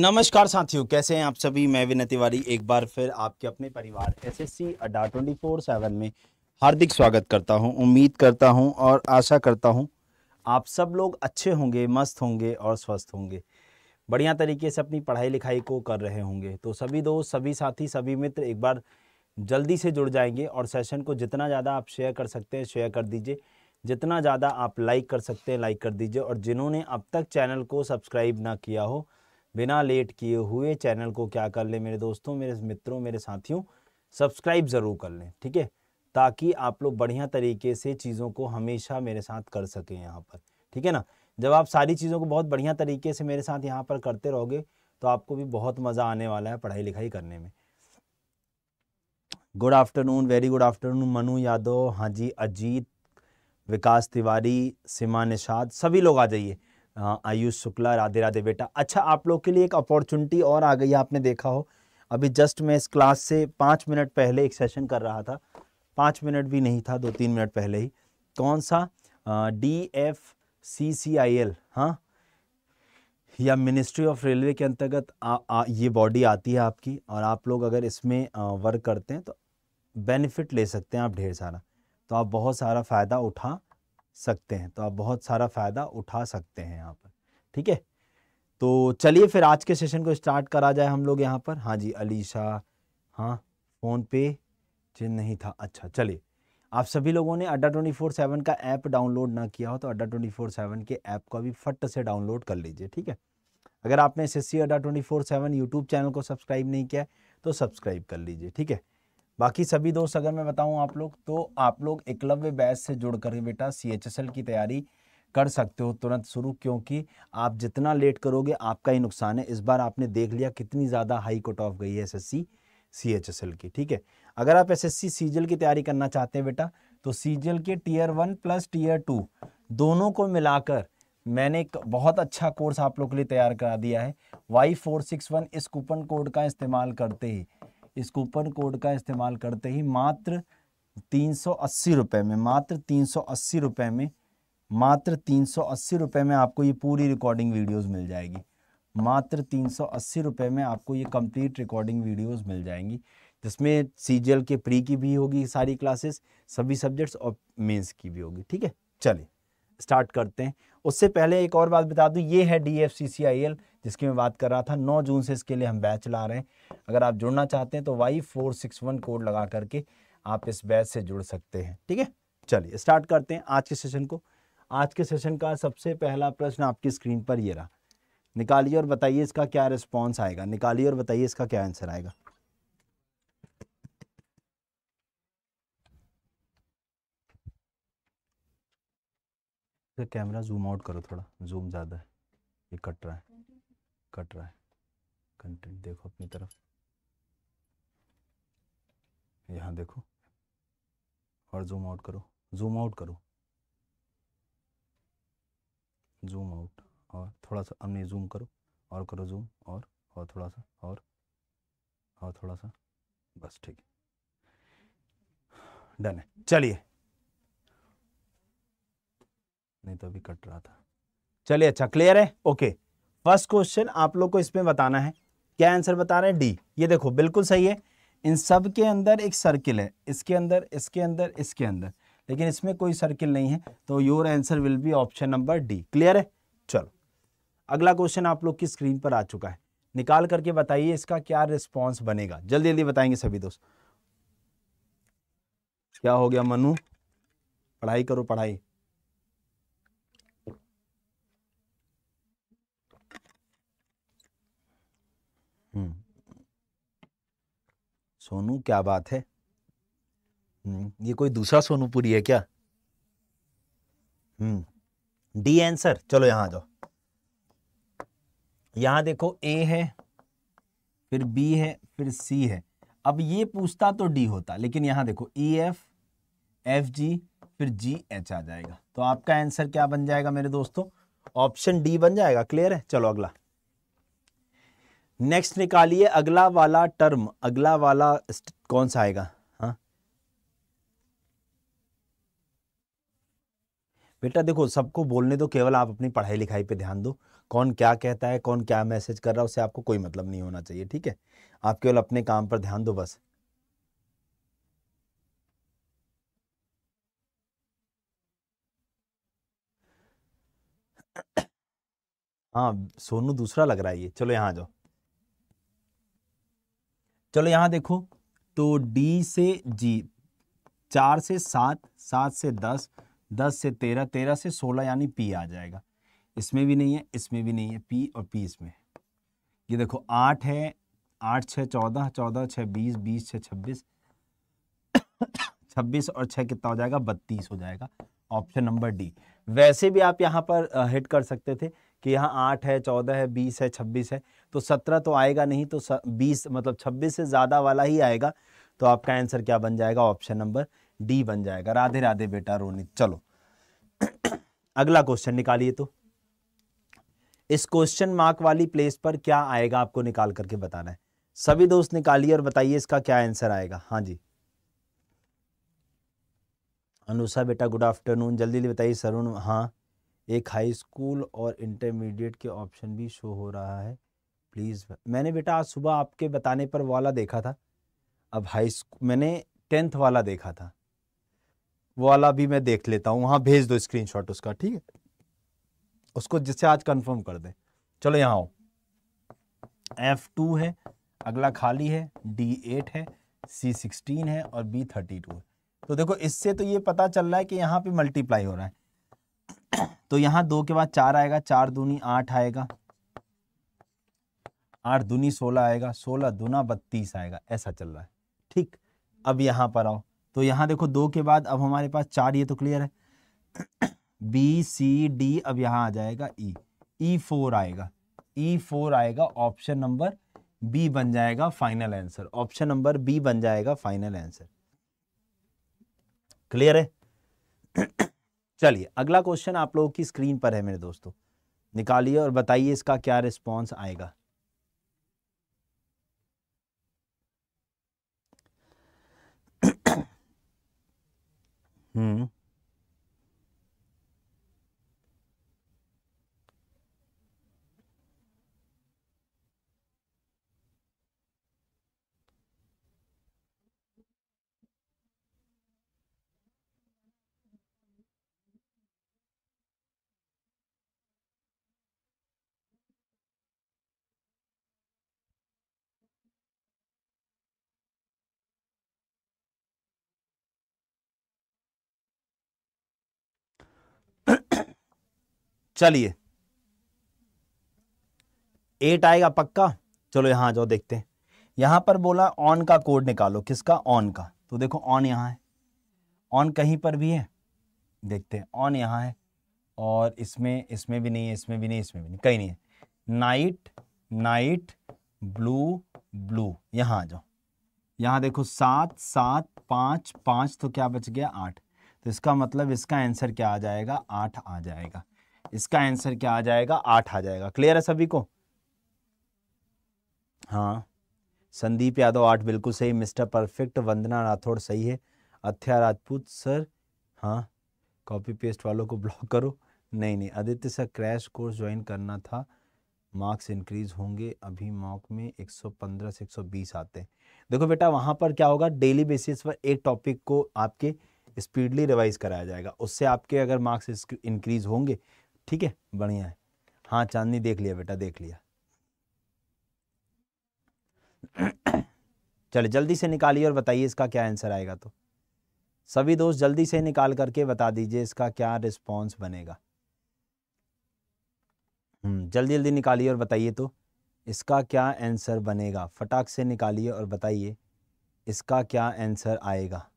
नमस्कार साथियों कैसे हैं आप सभी मैं विनय तिवारी एक बार फिर आपके अपने परिवार एसएससी अड्डा ट्वेंटी फोर सेवन में हार्दिक स्वागत करता हूं उम्मीद करता हूं और आशा करता हूं आप सब लोग अच्छे होंगे मस्त होंगे और स्वस्थ होंगे बढ़िया तरीके से अपनी पढ़ाई लिखाई को कर रहे होंगे तो सभी दोस्त सभी साथी सभी मित्र एक बार जल्दी से जुड़ जाएंगे और सेशन को जितना ज़्यादा आप शेयर कर सकते हैं शेयर कर दीजिए जितना ज़्यादा आप लाइक कर सकते हैं लाइक कर दीजिए और जिन्होंने अब तक चैनल को सब्सक्राइब ना किया हो बिना लेट किए हुए चैनल को क्या कर लें मेरे दोस्तों मेरे मित्रों मेरे साथियों सब्सक्राइब ज़रूर कर लें ठीक है ताकि आप लोग बढ़िया तरीके से चीज़ों को हमेशा मेरे साथ कर सकें यहाँ पर ठीक है ना जब आप सारी चीज़ों को बहुत बढ़िया तरीके से मेरे साथ यहाँ पर करते रहोगे तो आपको भी बहुत मज़ा आने वाला है पढ़ाई लिखाई करने में good afternoon very good afternoon Manu Yadav हाँ जी अजीत विकास तिवारी सीमा निषाद सभी लोग आ जाइए हाँ, आयुष शुक्ला राधे राधे बेटा अच्छा आप लोग के लिए एक अपॉर्चुनिटी और आ गई आपने देखा हो अभी जस्ट मैं इस क्लास से पाँच मिनट पहले एक सेशन कर रहा था पाँच मिनट भी नहीं था दो तीन मिनट पहले ही कौन सा D F C C I L हाँ या मिनिस्ट्री ऑफ रेलवे के अंतर्गत ये बॉडी आती है आपकी और आप लोग अगर इसमें वर्क करते हैं तो बेनिफिट ले सकते हैं आप ढेर सारा तो आप बहुत सारा फ़ायदा उठा सकते हैं तो आप बहुत सारा फ़ायदा उठा सकते हैं यहाँ पर ठीक है तो चलिए फिर आज के सेशन को स्टार्ट करा जाए हम लोग यहाँ पर हाँ जी अलीशा हाँ फ़ोन पे चिन्ह नहीं था अच्छा चलिए आप सभी लोगों ने अड्डा ट्वेंटी फोर सेवन का ऐप डाउनलोड ना किया हो तो अड्डा ट्वेंटी फोर सेवन के ऐप को अभी फट से डाउनलोड कर लीजिए ठीक है अगर आपने S S C Adda twenty four seven YouTube channel को सब्सक्राइब नहीं किया तो सब्सक्राइब कर लीजिए ठीक है बाकी सभी दोस्त अगर मैं बताऊं आप लोग तो आप लोग एकलव्य बैच से जुड़ कर बेटा सी की तैयारी कर सकते हो तुरंत शुरू क्योंकि आप जितना लेट करोगे आपका ही नुकसान है इस बार आपने देख लिया कितनी ज़्यादा हाई कट ऑफ गई है एस एल की ठीक है अगर आप सी जल की तैयारी करना चाहते हैं बेटा तो सीजल के tier one plus tier two दोनों को मिलाकर मैंने एक बहुत अच्छा कोर्स आप लोग के लिए तैयार करा दिया है वाई फोर सिक्स वन इस कूपन कोड का इस्तेमाल करते ही इस कूपन कोड का इस्तेमाल करते ही मात्र तीन सौ अस्सी रुपये में मात्र तीन सौ अस्सी रुपये में मात्र तीन सौ अस्सी रुपये में आपको ये पूरी रिकॉर्डिंग वीडियोस मिल जाएगी मात्र तीन सौ अस्सी रुपये में आपको ये कंप्लीट रिकॉर्डिंग वीडियोस मिल जाएंगी जिसमें सी के प्री की भी होगी सारी क्लासेस सभी सब्जेक्ट्स और मेंस की भी होगी ठीक है चलिए स्टार्ट करते हैं उससे पहले एक और बात बता दूं ये है D F C C I L जिसकी मैं बात कर रहा था नौ जून से इसके लिए हम बैच ला रहे हैं अगर आप जुड़ना चाहते हैं तो Y four six one code लगा करके आप इस बैच से जुड़ सकते हैं ठीक है चलिए स्टार्ट करते हैं आज के सेशन को आज के सेशन का सबसे पहला प्रश्न आपकी स्क्रीन पर ये रहा निकालिए और बताइए इसका क्या रिस्पॉन्स आएगा निकालिए और बताइए इसका क्या आंसर आएगा इसका कैमरा जूम आउट करो थोड़ा जूम ज़्यादा है ये कट रहा है कट रहा है कंटेंट देखो अपनी तरफ यहाँ देखो और जूम आउट करो जूम आउट करो जूम आउट और थोड़ा सा हमने जूम करो और करो जूम और और थोड़ा सा और और थोड़ा सा बस ठीक है डन है चलिए नहीं तो अभी कट रहा था चलिए अच्छा क्लियर है ओके फर्स्ट क्वेश्चन आप लोग को इसमें बताना है क्या आंसर बता रहे हैं डी ये देखो बिल्कुल सही है इन सब के अंदर एक सर्किल है इसके अंदर इसके अंदर इसके अंदर लेकिन इसमें कोई सर्किल नहीं है तो your answer will be option number D clear है चलो अगला क्वेश्चन आप लोग की स्क्रीन पर आ चुका है निकाल करके बताइए इसका क्या रिस्पॉन्स बनेगा जल्दी जल्दी बताएंगे सभी दोस्त क्या हो गया मनु पढ़ाई करो पढ़ाई सोनू क्या बात है हम्म, ये कोई दूसरा सोनूपुरी है क्या हम्म, डी आंसर चलो यहां जाओ यहां देखो ए है फिर बी है फिर सी है अब ये पूछता तो डी होता लेकिन यहां देखो ई एफ एफ जी फिर जी एच आ जाएगा तो आपका आंसर क्या बन जाएगा मेरे दोस्तों ऑप्शन डी बन जाएगा क्लियर है चलो अगला नेक्स्ट निकालिए अगला वाला टर्म अगला वाला कौन सा आएगा हाँ बेटा देखो सबको बोलने दो केवल आप अपनी पढ़ाई लिखाई पे ध्यान दो कौन क्या कहता है कौन क्या मैसेज कर रहा है उससे आपको कोई मतलब नहीं होना चाहिए ठीक है आप केवल अपने काम पर ध्यान दो बस हाँ सोनू दूसरा लग रहा है ये चलो यहाँ जाओ चलो यहाँ देखो तो डी से जी चार से सात सात से दस दस से तेरह तेरह से सोलह यानी पी आ जाएगा इसमें भी नहीं है इसमें भी नहीं है पी और पी इसमें ये देखो आठ है आठ छः चौदह चौदह छः बीस बीस छः छब्बीस छब्बीस और छः कितना हो जाएगा बत्तीस हो जाएगा ऑप्शन नंबर डी वैसे भी आप यहाँ पर हिट कर सकते थे कि यहाँ आठ है चौदह है बीस है छब्बीस है तो सत्रह तो आएगा नहीं तो बीस मतलब छब्बीस से ज़्यादा वाला ही आएगा तो आपका आंसर क्या बन जाएगा ऑप्शन नंबर डी बन जाएगा राधे राधे बेटा रोनित चलो अगला क्वेश्चन निकालिए तो इस क्वेश्चन मार्क वाली प्लेस पर क्या आएगा आपको निकाल करके बताना है सभी दोस्त निकालिए और बताइए इसका क्या आंसर आएगा हाँ जी अनुषा बेटा गुड आफ्टरनून जल्दी जल्दी बताइए सरुण हाँ एक हाई स्कूल और इंटरमीडिएट के ऑप्शन भी शो हो रहा है प्लीज़ मैंने बेटा आज सुबह आपके बताने पर वाला देखा था अब हाई स्कूल मैंने टेंथ वाला देखा था वो वाला भी मैं देख लेता हूँ वहाँ भेज दो स्क्रीनशॉट उसका ठीक है उसको जिससे आज कंफर्म कर दें चलो यहाँ आओ एफ टू है अगला खाली है डी एट है सी सिक्सटीन है और बी थर्टी टू है तो देखो इससे तो ये पता चल रहा है कि यहाँ पे मल्टीप्लाई हो रहा है तो यहां दो के बाद चार आएगा चार दूनी आठ आएगा आठ दूनी सोलह आएगा सोलह दूना बत्तीस आएगा ऐसा चल रहा है ठीक अब यहां पर आओ तो यहां देखो दो के बाद अब हमारे पास चार ये तो क्लियर है बी सी डी अब यहां आ जाएगा E e। E e four आएगा ई e फोर आएगा ऑप्शन नंबर बी बन जाएगा final answer option number B बन जाएगा फाइनल आंसर क्लियर है चलिए अगला क्वेश्चन आप लोगों की स्क्रीन पर है मेरे दोस्तों निकालिए और बताइए इसका क्या रिस्पॉन्स आएगा हम्म चलिए एट आएगा पक्का चलो यहां आ जाओ देखते हैं यहां पर बोला ऑन का कोड निकालो किसका ऑन का तो देखो ऑन यहां है ऑन कहीं पर भी है देखते हैं ऑन यहां है और इसमें इसमें भी नहीं है इसमें भी नहीं इसमें भी नहीं कहीं नहीं है नाइट नाइट ब्लू ब्लू यहां आ जाओ यहां देखो सात सात पांच पांच तो क्या बच गया आठ तो इसका मतलब इसका आंसर क्या आ जाएगा आठ आ जाएगा इसका आंसर क्या आ जाएगा आठ आ जाएगा क्लियर है सभी को हाँ संदीप यादव आठ बिल्कुल सही मिस्टर परफेक्ट वंदना राठौड़ सही है अथ्या राजपूत सर हाँ कॉपी पेस्ट वालों को ब्लॉक करो नहीं नहीं Aditya sir crash course join करना था मार्क्स इंक्रीज होंगे अभी मॉक में 115 से 120 आते हैं देखो बेटा वहाँ पर क्या होगा डेली बेसिस पर एक टॉपिक को आपके स्पीडली रिवाइज कराया जाएगा उससे आपके अगर मार्क्स इंक्रीज होंगे ठीक है बढ़िया है हाँ चांदनी देख लिया बेटा देख लिया चले जल्दी से निकालिए और बताइए इसका क्या आंसर आएगा तो सभी दोस्त जल्दी से निकाल करके बता दीजिए इसका क्या रिस्पॉन्स बनेगा हम्म जल्दी जल्दी निकालिए और बताइए तो इसका क्या आंसर बनेगा फटाक से निकालिए और बताइए इसका क्या आंसर आएगा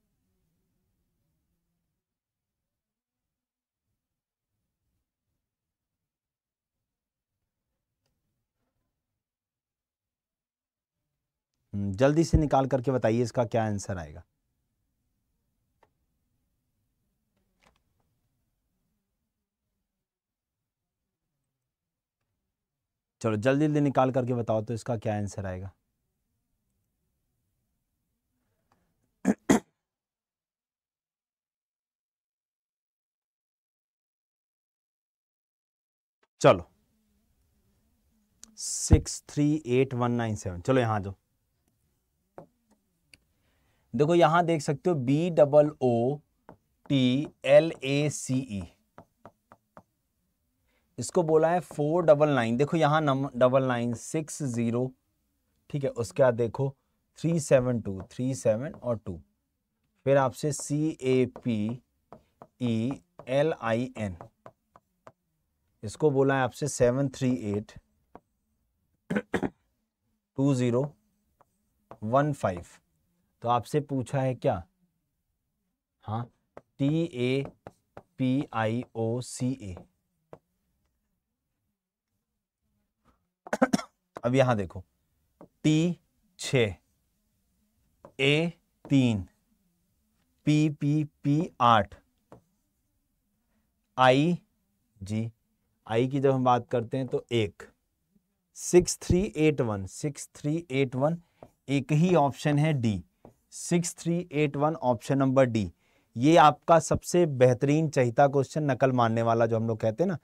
हम्म, जल्दी से निकाल करके बताइए इसका क्या आंसर आएगा चलो जल्दी जल्दी निकाल करके बताओ तो इसका क्या आंसर आएगा चलो six three eight one nine seven चलो यहां जाओ देखो यहां देख सकते हो B double O T L A C E इसको बोला है फोर डबल नाइन देखो यहाँ number double nine six zero ठीक है उसके बाद देखो three seven two three seven और टू फिर आपसे C A P E L I N इसको बोला है आपसे seven three eight two zero one five तो आपसे पूछा है क्या हाँ टी ए पी आई ओ सी ए अब यहां देखो टी छ ए तीन पी पी पी आठ आई जी आई की जब हम बात करते हैं तो एक six three eight one six three eight one एक ही ऑप्शन है D six three eight one option number D ये आपका सबसे बेहतरीन चहिता क्वेश्चन नकल मानने वाला जो हम लोग कहते हैं ना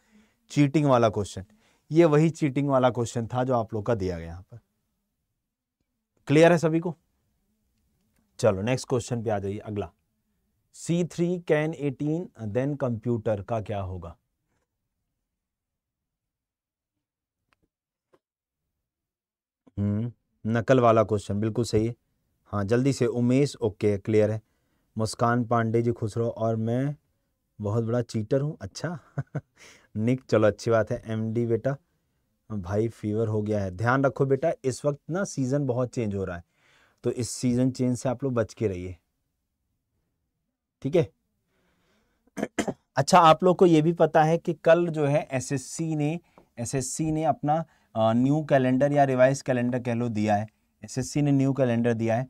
चीटिंग वाला क्वेश्चन ये वही चीटिंग वाला क्वेश्चन था जो आप लोग का दिया गया यहाँ पर क्लियर है सभी को चलो नेक्स्ट क्वेश्चन पे आ जाइए अगला C three can eighteen then computer का क्या होगा हम्म नकल वाला क्वेश्चन बिल्कुल सही है हाँ जल्दी से उमेश ओके क्लियर है मुस्कान पांडे जी खुश रहो और मैं बहुत बड़ा चीटर हूँ अच्छा निक चलो अच्छी बात है एमडी बेटा भाई फीवर हो गया है ध्यान रखो बेटा इस वक्त ना सीज़न बहुत चेंज हो रहा है तो इस सीज़न चेंज से आप लोग बच के रहिए ठीक है अच्छा आप लोग को ये भी पता है कि कल जो है एसएससी ने एसएससी ने अपना न्यू कैलेंडर या रिवाइज कैलेंडर कह लो दिया है एसएससी ने न्यू कैलेंडर दिया है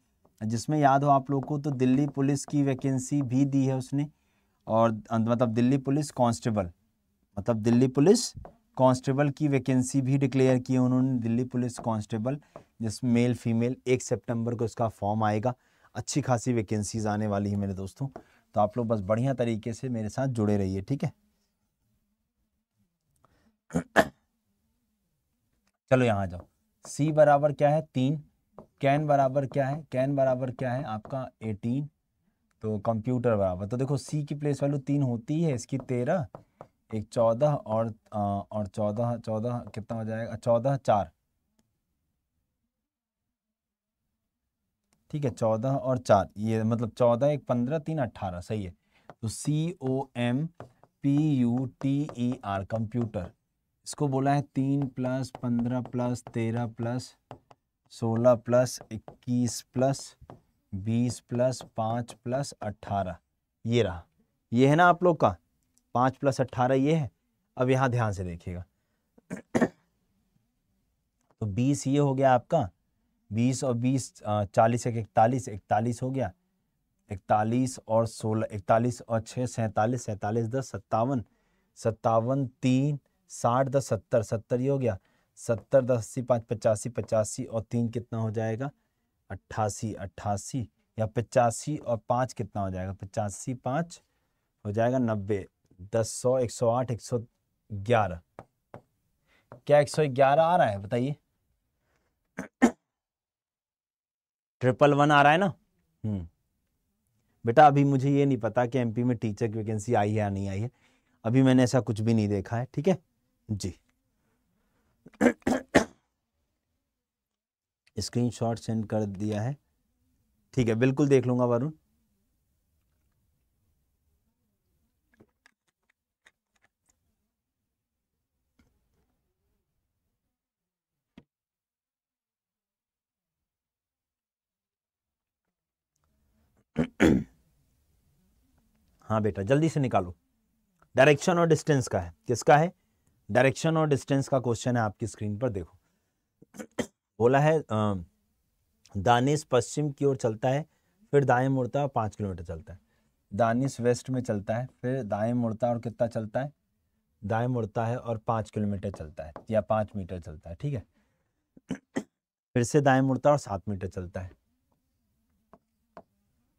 जिसमें याद हो आप लोग को तो दिल्ली पुलिस की वैकेंसी भी दी है उसने और मतलब दिल्ली पुलिस कांस्टेबल मतलब दिल्ली पुलिस कांस्टेबल की वैकेंसी भी डिक्लेयर की है उन्होंने दिल्ली पुलिस कांस्टेबल जिस मेल फीमेल एक सितंबर को उसका फॉर्म आएगा अच्छी खासी वैकेंसीज आने वाली है मेरे दोस्तों तो आप लोग बस बढ़िया तरीके से मेरे साथ जुड़े रहिए ठीक है चलो यहाँ जाओ सी बराबर क्या है तीन कैन बराबर क्या है कैन बराबर क्या है आपका एटीन तो कंप्यूटर बराबर तो देखो सी की प्लेस वैल्यू तीन होती है इसकी तेरह एक चौदह और आ, और चौदह चौदह कितना हो जाएगा चौदह चार ठीक है चौदह और चार ये मतलब चौदह एक पंद्रह तीन अट्ठारह सही है तो C O M P U T E R computer इसको बोला है तीन प्लस पंद्रह प्लस तेरह प्लस सोलह प्लस इक्कीस प्लस बीस प्लस पाँच प्लस अट्ठारह ये रहा ये है ना आप लोग का पाँच प्लस अट्ठारह ये है अब यहाँ ध्यान से देखिएगा तो बीस ये हो गया आपका बीस और बीस चालीस एक इकतालीस इकतालीस हो गया इकतालीस और सोलह इकतालीस और छः सैंतालीस सैंतालीस दस सत्तावन सत्तावन तीन साठ दस सत्तर सत्तर ये हो गया सत्तर दस अस्सी पाँच पचासी पचासी और तीन कितना हो जाएगा अट्ठासी अट्ठासी या पचासी और पाँच कितना हो जाएगा पचासी पाँच हो जाएगा नब्बे दस सौ एक सौ आठ एक सौ ग्यारह क्या एक सौ ग्यारह आ रहा है बताइए ट्रिपल वन आ रहा है ना हम्म बेटा अभी मुझे ये नहीं पता कि एमपी में टीचर की वैकेंसी आई है या नहीं आई है अभी मैंने ऐसा कुछ भी नहीं देखा है ठीक है जी स्क्रीनशॉट सेंड कर दिया है ठीक है बिल्कुल देख लूंगा वरुण हाँ बेटा जल्दी से निकालो डायरेक्शन और डिस्टेंस का है किसका है डायरेक्शन और डिस्टेंस का क्वेश्चन है आपकी स्क्रीन पर देखो बोला है दानिश पश्चिम की ओर चलता है फिर दाएं मुड़ता है पाँच किलोमीटर चलता है दानिश वेस्ट में चलता है फिर दाएं मुड़ता है और कितना चलता है दाएं मुड़ता है और पाँच किलोमीटर चलता है या पाँच मीटर चलता है ठीक है फिर से दाएं मुड़ता है और सात मीटर चलता है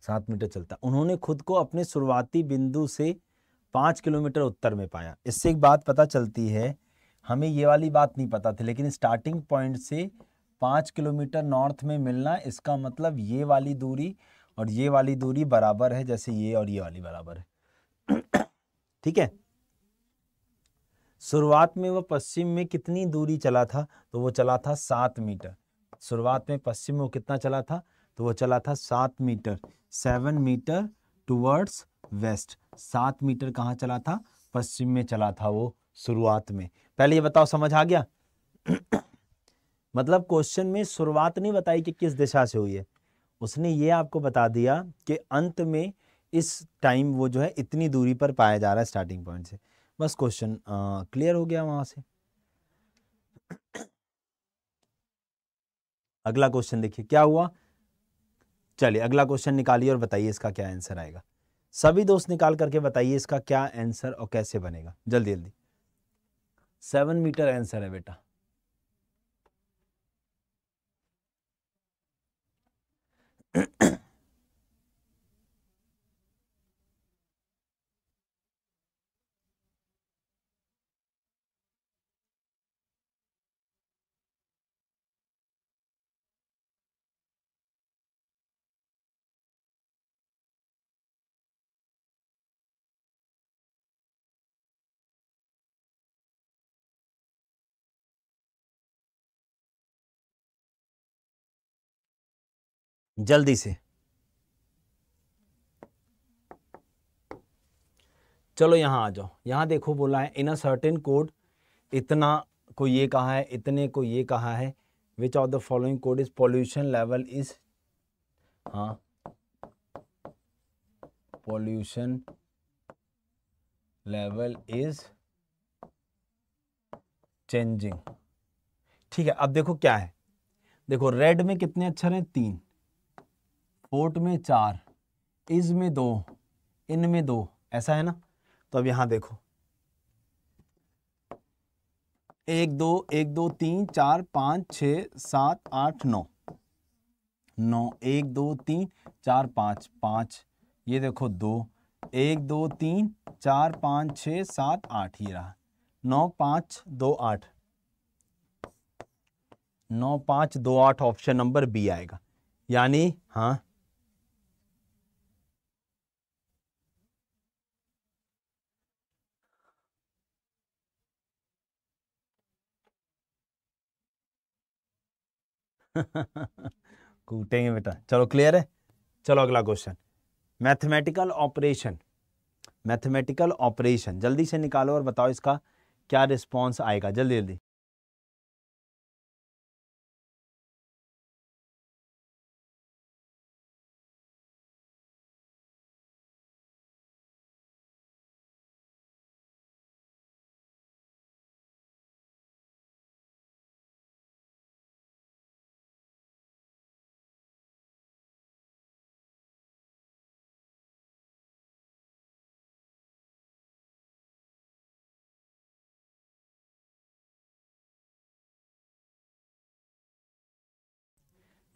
सात मीटर चलता है उन्होंने खुद को अपने शुरुआती बिंदु से पाँच किलोमीटर उत्तर में पाया इससे एक बात पता चलती है हमें ये वाली बात नहीं पता थी लेकिन स्टार्टिंग पॉइंट से पाँच किलोमीटर नॉर्थ में मिलना इसका मतलब ये वाली दूरी और ये वाली दूरी बराबर है जैसे ये और ये वाली बराबर है ठीक है शुरुआत में वो पश्चिम में कितनी दूरी चला था तो वो चला था सात मीटर शुरुआत में पश्चिम में वो कितना चला था तो वो चला था सात metre seven metre towards west सात मीटर कहाँ चला था पश्चिम में चला था वो शुरुआत में पहले ये बताओ समझ आ गया मतलब क्वेश्चन में शुरुआत नहीं बताई कि किस दिशा से हुई है उसने ये आपको बता दिया कि अंत में इस टाइम वो जो है इतनी दूरी पर पाया जा रहा है स्टार्टिंग पॉइंट से बस क्वेश्चन क्लियर हो गया वहां से अगला क्वेश्चन देखिए क्या हुआ चलिए अगला क्वेश्चन निकालिए और बताइए इसका क्या आंसर आएगा सभी दोस्त निकाल करके बताइए इसका क्या आंसर और कैसे बनेगा जल्दी जल्दी सेवन मीटर आंसर है बेटा जल्दी से चलो यहाँ आ जाओ यहाँ देखो बोला है इन अ सर्टेन कोड इतना को ये कहा है इतने को ये कहा है which of the following code is pollution level is हाँ पॉल्यूशन लेवल इज चेंजिंग ठीक है अब देखो क्या है देखो रेड में कितने अक्षर हैं तीन कोट में चार इज में दो इन में दो ऐसा है ना तो अब यहाँ देखो एक दो एक दो तीन चार पाँच छ सात आठ नौ नौ एक दो तीन चार पाँच पाँच ये देखो दो एक दो तीन चार पाँच छ सात आठ ये रहा नौ पाँच दो आठ नौ पाँच दो आठ ऑप्शन नंबर बी आएगा यानी हाँ कूटेंगे बेटा चलो क्लियर है चलो अगला question mathematical operation mathematical operation जल्दी से निकालो और बताओ इसका क्या रिस्पॉन्स आएगा जल्दी जल्दी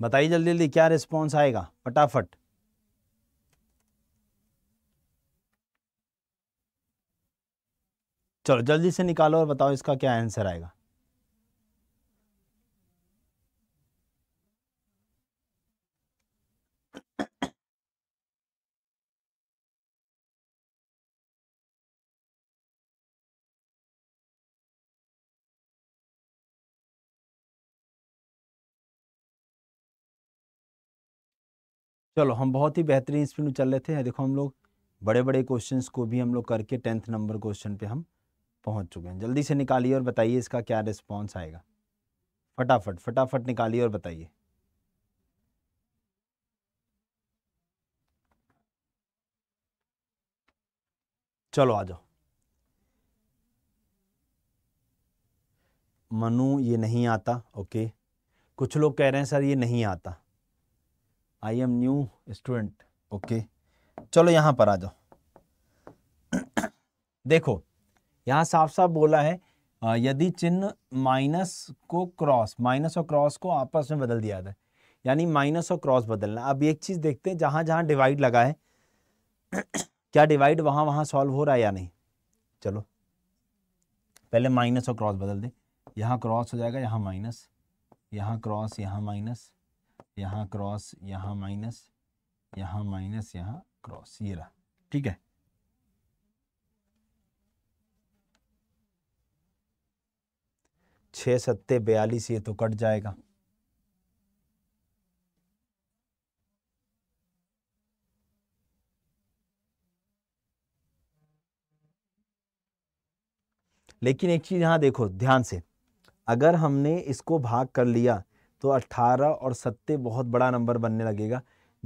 बताइए जल्दी जल्दी क्या रिस्पॉन्स आएगा फटाफट चलो जल्दी से निकालो और बताओ इसका क्या आंसर आएगा चलो हम बहुत ही बेहतरीन स्पीड में चल रहे थे देखो हम लोग बड़े बड़े क्वेश्चन को भी हम लोग करके टेंथ नंबर क्वेश्चन पे हम पहुंच चुके हैं जल्दी से निकालिए और बताइए इसका क्या रिस्पॉन्स आएगा फटाफट फटाफट निकालिए और बताइए चलो आ जाओ मनु ये नहीं आता ओके कुछ लोग कह रहे हैं सर ये नहीं आता I am new student okay चलो यहाँ पर आ जाओ देखो यहाँ साफ साफ बोला है यदि चिन्ह माइनस को क्रॉस माइनस और क्रॉस को आपस में बदल दिया जाए यानी माइनस और क्रॉस बदलना अब एक चीज़ देखते हैं जहां जहाँ डिवाइड लगा है क्या डिवाइड वहाँ वहाँ सॉल्व हो रहा है या नहीं चलो पहले माइनस और क्रॉस बदल दे यहाँ क्रॉस हो जाएगा यहाँ माइनस यहाँ क्रॉस यहाँ माइनस यहाँ क्रॉस यहाँ माइनस यहाँ माइनस यहाँ क्रॉस ये रहा ठीक है छः सत्ते बयालीस ये तो कट जाएगा लेकिन एक चीज़ यहां देखो ध्यान से अगर हमने इसको भाग कर लिया तो 18 और सत्ते बहुत बड़ा नंबर बनने लगेगा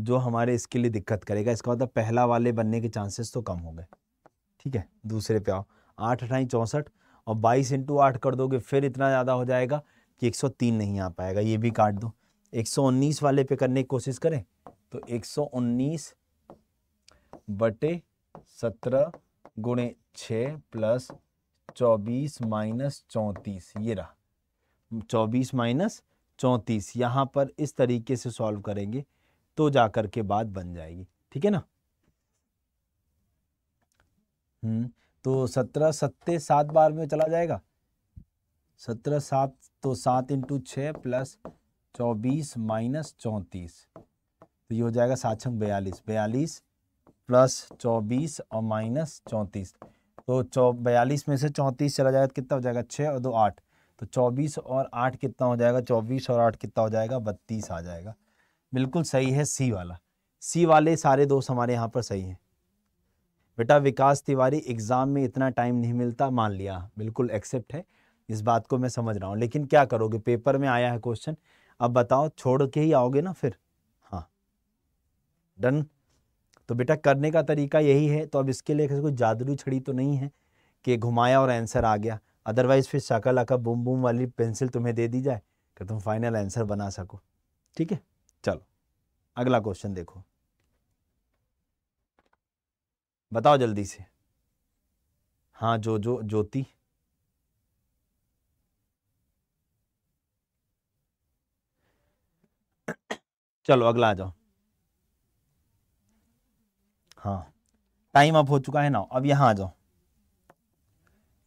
जो हमारे इसके लिए दिक्कत करेगा इसका मतलब पहला वाले बनने के चांसेस तो कम हो गए ठीक है दूसरे पे आओ आठ अठाई चौंसठ और बाईस इंटू आठ कर दोगे फिर इतना ज़्यादा हो जाएगा कि 103 नहीं आ पाएगा ये भी काट दो 119 वाले पे करने की कोशिश करें तो 119 बटे सत्रह गुणे छः प्लस चौबीस माइनस चौंतीस ये रहा चौबीस माइनस चौंतीस यहाँ पर इस तरीके से सॉल्व करेंगे तो जाकर के बात बन जाएगी ठीक है ना हम्म तो सत्रह सत्ते सात बार में चला जाएगा सत्रह सात तो सात इंटू छः प्लस चौबीस माइनस चौंतीस तो ये हो जाएगा सात छंग बयालीस बयालीस प्लस चौबीस और माइनस चौंतीस तो चौ बयालीस में से चौंतीस चला जाएगा कितना हो जाएगा छः और दो आठ तो चौबीस और आठ कितना हो जाएगा चौबीस और आठ कितना हो जाएगा बत्तीस आ जाएगा बिल्कुल सही है सी वाला सी वाले सारे दोस्त हमारे यहाँ पर सही हैं बेटा विकास तिवारी एग्ज़ाम में इतना टाइम नहीं मिलता मान लिया बिल्कुल एक्सेप्ट है इस बात को मैं समझ रहा हूँ लेकिन क्या करोगे पेपर में आया है क्वेश्चन अब बताओ छोड़ के ही आओगे ना फिर हाँ डन तो बेटा करने का तरीका यही है तो अब इसके लिए कोई जादरू छड़ी तो नहीं है कि घुमाया और आंसर आ गया अदरवाइज़ फिर शाका लाका बूम बूम वाली पेंसिल तुम्हें दे दी जाए कि तुम फाइनल आंसर बना सको ठीक है चलो अगला क्वेश्चन देखो बताओ जल्दी से हाँ जो जो ज्योति चलो अगला आ जाओ हाँ टाइम अप हो चुका है ना अब यहाँ आ जाओ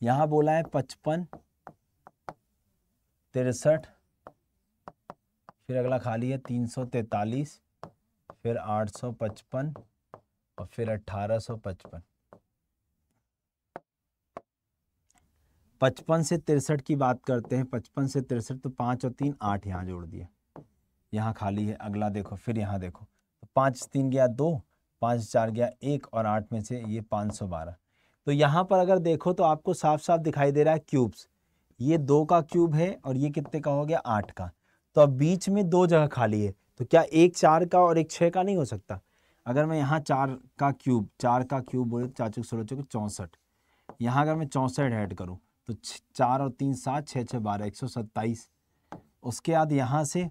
यहाँ बोला है पचपन तिरसठ फिर अगला खाली है तीन सौ तैतालीस फिर आठ सौ पचपन और फिर अट्ठारह सौ पचपन पचपन से तिरसठ की बात करते हैं पचपन से तिरसठ तो पाँच और तीन आठ यहाँ जोड़ दिए यहाँ खाली है अगला देखो फिर यहाँ देखो तो पाँच तीन गया दो पाँच चार गया एक और आठ में से ये पाँच सौ बारह तो यहाँ पर अगर देखो तो आपको साफ साफ दिखाई दे रहा है क्यूब्स ये दो का क्यूब है और ये कितने का हो गया आठ का तो अब बीच में दो जगह खाली है तो क्या एक चार का और एक छः का नहीं हो सकता अगर मैं यहाँ चार का क्यूब चार का क्यूब बोले तो चार चौक सोलह चौक चौंसठ यहाँ अगर मैं चौंसठ ऐड करूँ तो चार और तीन सात छः छः बारह एक सौ उसके बाद यहाँ से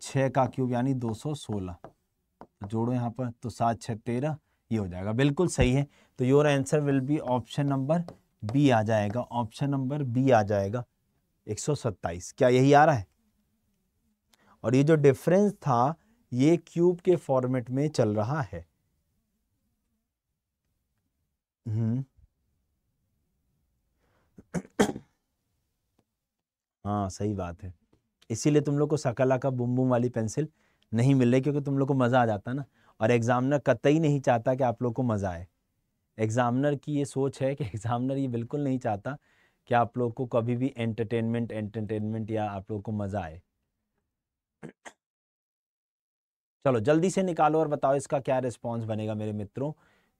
छः का क्यूब यानी दो सौ सोलह तो जोड़ो यहाँ पर तो सात छः तेरह ये हो जाएगा बिल्कुल सही है तो your answer will be option number B आ जाएगा ऑप्शन नंबर बी आ जाएगा 127 क्या यही आ रहा है और ये जो डिफरेंस था ये क्यूब के फॉर्मेट में चल रहा है हम्म। हाँ सही बात है इसीलिए तुम लोग को सकला का बुम बुम वाली पेंसिल नहीं मिल रही क्योंकि तुम लोग को मज़ा आ जाता है ना और एग्ज़ामिनर कतई नहीं चाहता कि आप लोग को मज़ा आए एग्ज़ामिनर की ये सोच है कि एग्ज़ामिनर ये बिल्कुल नहीं चाहता कि आप लोग को कभी भी एंटरटेनमेंट एंटरटेनमेंट या आप लोग को मज़ा आए चलो जल्दी से निकालो और बताओ इसका क्या रिस्पॉन्स बनेगा मेरे मित्रों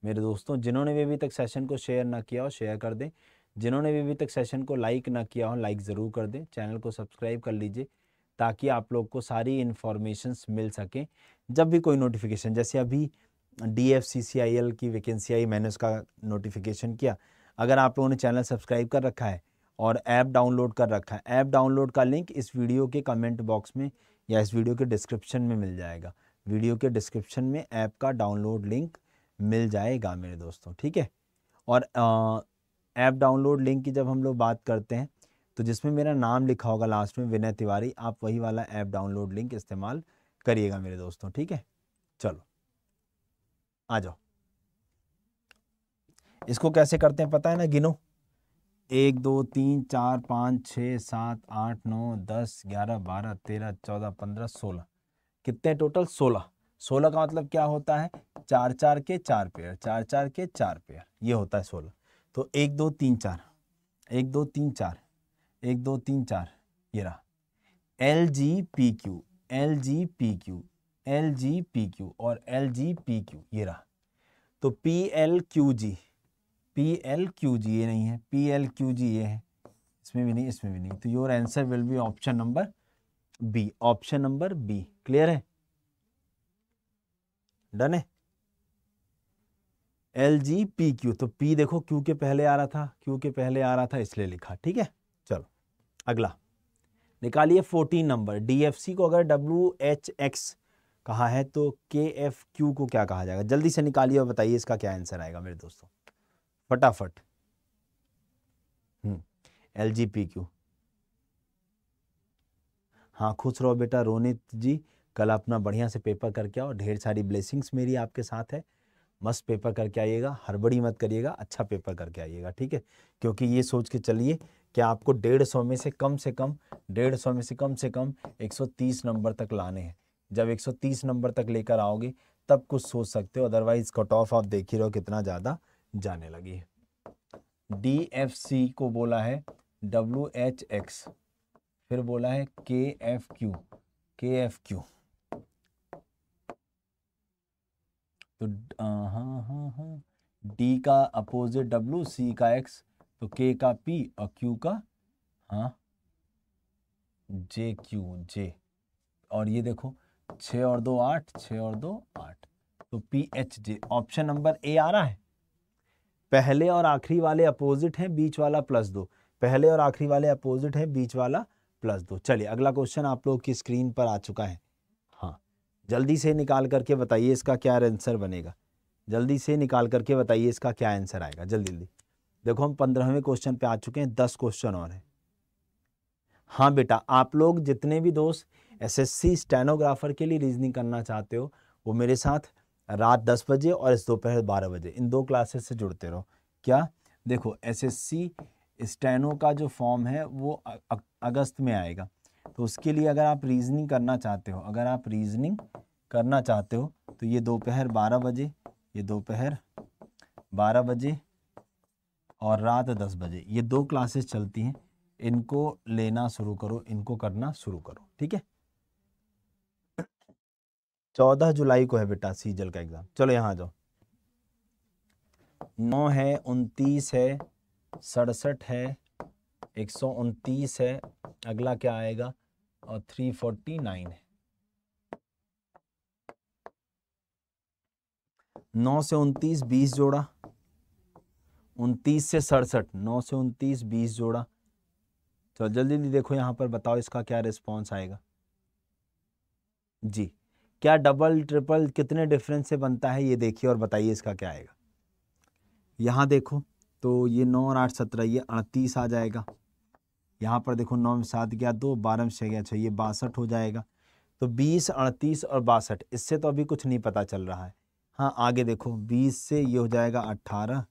मेरे दोस्तों जिन्होंने भी अभी तक सेशन को शेयर ना किया हो शेयर कर दें जिन्होंने भी अभी तक सेशन को लाइक ना किया हो लाइक ज़रूर कर दें चैनल को सब्सक्राइब कर लीजिए ताकि आप लोग को सारी इन्फॉर्मेशन मिल सकें जब भी कोई नोटिफिकेशन जैसे अभी D F C C I L की वैकेंसी आई मैंने उसका नोटिफिकेशन किया अगर आप लोगों ने चैनल सब्सक्राइब कर रखा है और ऐप डाउनलोड कर रखा है ऐप डाउनलोड का लिंक इस वीडियो के कमेंट बॉक्स में या इस वीडियो के डिस्क्रिप्शन में मिल जाएगा वीडियो के डिस्क्रिप्शन में ऐप का डाउनलोड लिंक मिल जाएगा मेरे दोस्तों ठीक है और ऐप डाउनलोड लिंक की जब हम लोग बात करते हैं तो जिसमें मेरा नाम लिखा होगा लास्ट में विनय तिवारी आप वही वाला ऐप डाउनलोड लिंक इस्तेमाल करिएगा मेरे दोस्तों ठीक है चलो आ जाओ इसको कैसे करते हैं पता है ना गिनो एक दो तीन चार पाँच छः सात आठ नौ दस ग्यारह बारह तेरह चौदह पंद्रह सोलह कितने टोटल सोलह सोलह का मतलब क्या होता है चार चार के चार पेयर चार चार के चार पेयर ये होता है सोलह तो एक दो तीन चार एक दो तीन चार एक दो तीन चार ये रहा L G P Q L G P Q L G P Q और एल जी पी क्यू ये रहा तो P L Q G P L Q G ये नहीं है पी एल क्यू जी ये है इसमें भी नहीं इसमें भी नहीं तो your answer will be option number B option number B clear है डन है एल जी पी क्यू तो पी देखो क्यू के पहले आ रहा था क्यू के पहले आ रहा था इसलिए लिखा ठीक है अगला निकालिए फोर्टीन नंबर सी को अगर डब्ल्यू एच एक्स कहा है तो के एफ क्यू को क्या कहा जाएगा जल्दी से निकालिए और बताइए इसका क्या आंसर आएगा मेरे दोस्तों फटाफट एल जी पी क्यू हाँ खुश रहो बेटा रोनित जी कल अपना बढ़िया से पेपर करके आओ ढेर सारी ब्लेसिंग्स मेरी आपके साथ है मस्त पेपर करके आइएगा हड़बड़ी मत करिएगा अच्छा पेपर करके आइएगा ठीक है क्योंकि ये सोच के चलिए कि आपको डेढ़ सौ में से कम से कम डेढ़ सौ में से कम से कम एक सौ तीस नंबर तक लाने हैं जब एक सौ तीस नंबर तक लेकर आओगे तब कुछ सोच सकते हो अदरवाइज कट ऑफ आप देख ही रहो कितना ज़्यादा जाने लगी है डी एफ सी को बोला है डब्ल्यू एच एक्स फिर बोला है के एफ क्यू के एफ क्यू तो हाँ हाँ हाँ डी का अपोजिट डब्लू सी का एक्स तो के का पी और क्यू का हाँ जे क्यू जे और ये देखो छ और दो आठ छ और दो आठ तो P H J option number A आ रहा है पहले और आखिरी वाले अपोजिट हैं बीच वाला प्लस दो पहले और आखिरी वाले अपोजिट हैं बीच वाला प्लस दो चलिए अगला क्वेश्चन आप लोग की स्क्रीन पर आ चुका है जल्दी से निकाल करके बताइए इसका क्या आंसर बनेगा जल्दी से निकाल करके बताइए इसका क्या आंसर आएगा जल्दी जल्दी देखो हम पंद्रहवें क्वेश्चन पे आ चुके हैं दस क्वेश्चन और हैं हाँ बेटा आप लोग जितने भी दोस्त एसएससी स्टेनोग्राफर के लिए रीजनिंग करना चाहते हो वो मेरे साथ रात दस बजे और इस दोपहर बारह बजे इन दो क्लासेस से जुड़ते रहो क्या देखो एस स्टेनो का जो फॉर्म है वो अगस्त में आएगा तो उसके लिए अगर आप रीजनिंग करना चाहते हो अगर आप रीजनिंग करना चाहते हो तो ये दोपहर बारह बजे ये दोपहर बारह बजे और रात दस बजे ये दो क्लासेस चलती हैं इनको लेना शुरू करो इनको करना शुरू करो ठीक है चौदह जुलाई को है बेटा सीजल का एग्ज़ाम चलो यहाँ जाओ नौ है उनतीस है सड़सठ है एक सौ उनतीस है अगला क्या आएगा और थ्री फोर्टी नाइन है नौ से उनतीस बीस जोड़ा उनतीस से सड़सठ नौ से उनतीस बीस जोड़ा तो जल्दी जल्दी देखो यहाँ पर बताओ इसका क्या रिस्पॉन्स आएगा जी क्या डबल ट्रिपल कितने डिफरेंस से बनता है ये देखिए और बताइए इसका क्या आएगा यहाँ देखो तो ये नौ और आठ सत्रह ये अड़तीस आ जाएगा यहाँ पर देखो नौ में सात गया दो बारह में छः गया छः ये बासठ हो जाएगा तो बीस अड़तीस और बासठ इससे तो अभी कुछ नहीं पता चल रहा है हाँ आगे देखो बीस से ये हो जाएगा अट्ठारह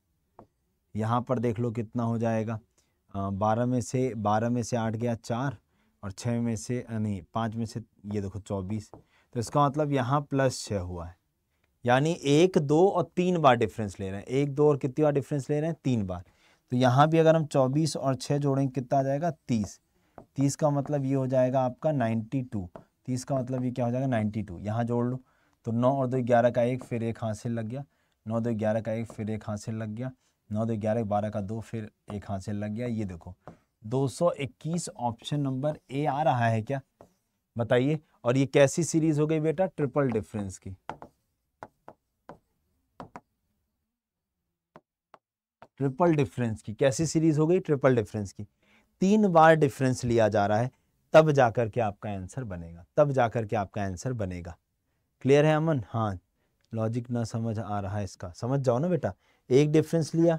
यहाँ पर देख लो कितना हो जाएगा बारह में से बारह में से आठ गया चार और छः में से नहीं पाँच में से ये देखो चौबीस तो इसका मतलब यहाँ प्लस छः हुआ है यानी एक दो और तीन बार डिफरेंस ले रहे हैं एक दो और कितनी बार डिफरेंस ले रहे हैं तीन बार तो यहाँ भी अगर हम चौबीस और छः जोड़ेंगे कितना आ जाएगा तीस तीस का मतलब ये हो जाएगा आपका नाइन्टी टू तीस का मतलब ये क्या हो जाएगा नाइन्टी टू यहाँ जोड़ लो तो नौ और दो ग्यारह का एक फिर एक हासिल लग गया नौ दो ग्यारह का एक फिर एक हासिल लग गया नौ दो ग्यारह बारह का दो फिर एक हासिल लग गया ये देखो 221 ऑप्शन नंबर ए आ रहा है क्या बताइए और ये कैसी सीरीज हो गई बेटा ट्रिपल डिफरेंस की ट्रिपल डिफरेंस की कैसी सीरीज हो गई ट्रिपल डिफरेंस की तीन बार डिफरेंस लिया जा रहा है तब जाकर के आपका आंसर बनेगा तब जाकर के आपका आंसर बनेगा क्लियर है अमन हाँ लॉजिक ना समझ आ रहा है इसका समझ जाओ ना बेटा एक डिफरेंस लिया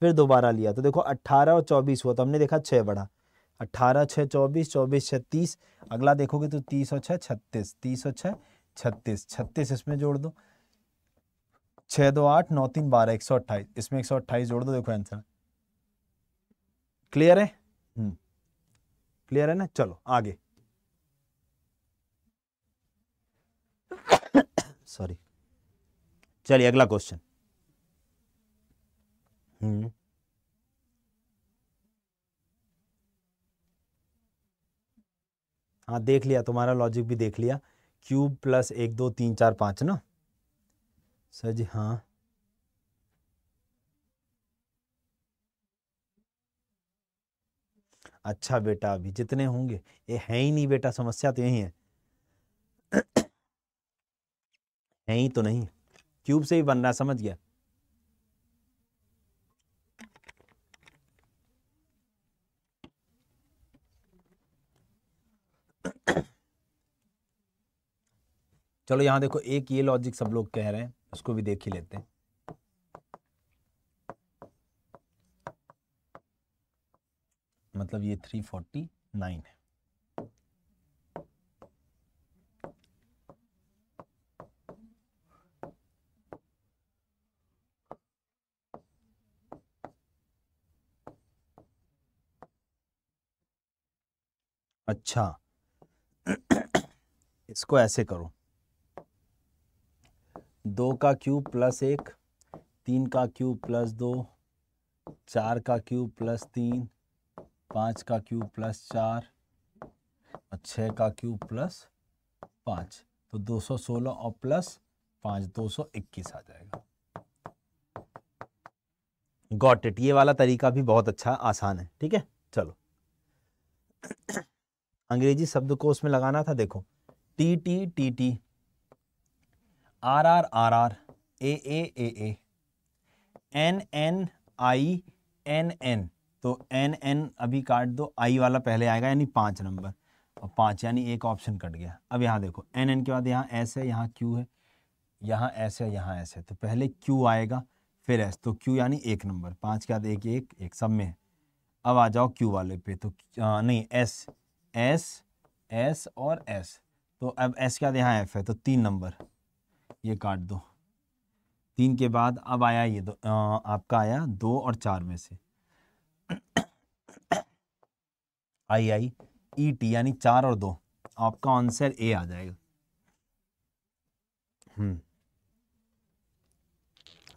फिर दोबारा लिया तो देखो 18 और 24 हुआ तो हमने देखा 6 बढ़ा 18 छः 24 24 6 30 अगला देखोगे तो 30 और 6 36 30 और 6 36 36 इसमें जोड़ दो छः दो आठ नौ तीन बारह एक सौ अट्ठाईस इसमें एक सौ अट्ठाईस जोड़ दो देखो आंसर क्लियर है क्लियर हम्म। है ना चलो आगे सॉरी चलिए अगला क्वेश्चन हम्म। हाँ देख लिया तुम्हारा लॉजिक भी देख लिया क्यूब प्लस एक दो तीन चार पांच ना सर जी हाँ अच्छा बेटा अभी जितने होंगे ये है ही नहीं बेटा समस्या तो यही है है ही तो नहीं क्यूब से ही बन रहा समझ गया चलो यहां देखो एक ये लॉजिक सब लोग कह रहे हैं उसको भी देख ही लेते हैं मतलब ये थ्री फोर्टी नाइन है अच्छा इसको ऐसे करो दो का क्यूब प्लस एक तीन का क्यूब प्लस दो चार का क्यूब प्लस तीन पाँच का क्यूब प्लस चार और छः का क्यूब प्लस पाँच तो दो सौ सोलह और प्लस पाँच दो सौ इक्कीस आ जाएगा गॉट इट ये वाला तरीका भी बहुत अच्छा आसान है ठीक है चलो अंग्रेजी शब्द को उसमें लगाना था देखो T T T T R R R R A A A A N N I N N तो एन एन अभी काट दो आई वाला पहले आएगा यानी पाँच नंबर और पाँच यानी एक ऑप्शन कट गया अब यहाँ देखो एन एन के बाद यहाँ एस है यहाँ क्यू है यहाँ एस है यहाँ एस है तो पहले क्यू आएगा फिर एस तो क्यू यानी एक नंबर पाँच के बाद एक एक एक सब में है अब आ जाओ क्यू वाले पे तो आ, नहीं एस एस एस और एस तो अब एस के बाद यहाँ एफ है तो तीन नंबर ये काट दो तीन के बाद अब आया ये दो आ, आपका आया दो और चार में से आई आई ई टी यानी चार और दो आपका आंसर ए आ जाएगा हम्म